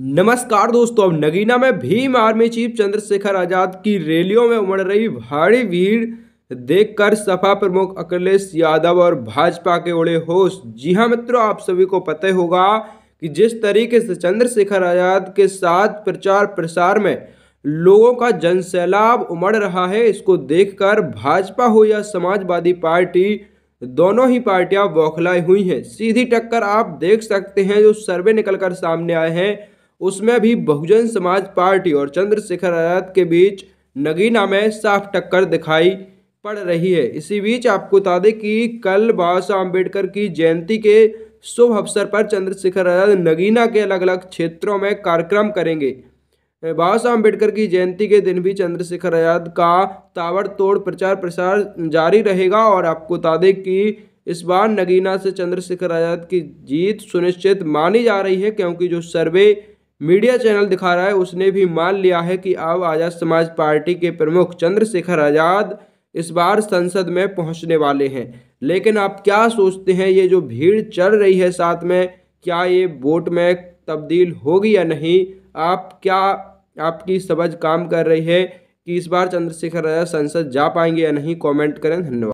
नमस्कार दोस्तों अब नगीना में भीम आर्मी चीफ चंद्रशेखर आजाद की रैलियों में उमड़ रही भारी भीड़ देखकर सपा प्रमुख अखिलेश यादव और भाजपा के उड़े होश जी हाँ मित्रों आप सभी को पता होगा कि जिस तरीके से चंद्रशेखर आजाद के साथ प्रचार प्रसार में लोगों का जनसैलाब उमड़ रहा है इसको देखकर भाजपा हो या समाजवादी पार्टी दोनों ही पार्टियां बौखलाई हुई हैं सीधी टक्कर आप देख सकते हैं जो सर्वे निकलकर सामने आए हैं उसमें भी बहुजन समाज पार्टी और चंद्रशेखर आजाद के बीच नगीना में साफ टक्कर दिखाई पड़ रही है इसी बीच आपको बता दें कि कल बाबा साहब अम्बेडकर की जयंती के शुभ अवसर पर चंद्रशेखर आजाद नगीना के अलग अलग क्षेत्रों में कार्यक्रम करेंगे बाबा साहब अम्बेडकर की जयंती के दिन भी चंद्रशेखर आजाद का ताबड़तोड़ प्रचार प्रसार जारी रहेगा और आपको बता दें कि इस बार नगीना से चंद्रशेखर आजाद की जीत सुनिश्चित मानी जा रही है क्योंकि जो सर्वे मीडिया चैनल दिखा रहा है उसने भी मान लिया है कि अब आज़ाद समाज पार्टी के प्रमुख चंद्रशेखर आज़ाद इस बार संसद में पहुंचने वाले हैं लेकिन आप क्या सोचते हैं ये जो भीड़ चल रही है साथ में क्या ये वोट में तब्दील होगी या नहीं आप क्या आपकी समझ काम कर रही है कि इस बार चंद्रशेखर आज़ाद संसद जा पाएंगे या नहीं कमेंट करें धन्यवाद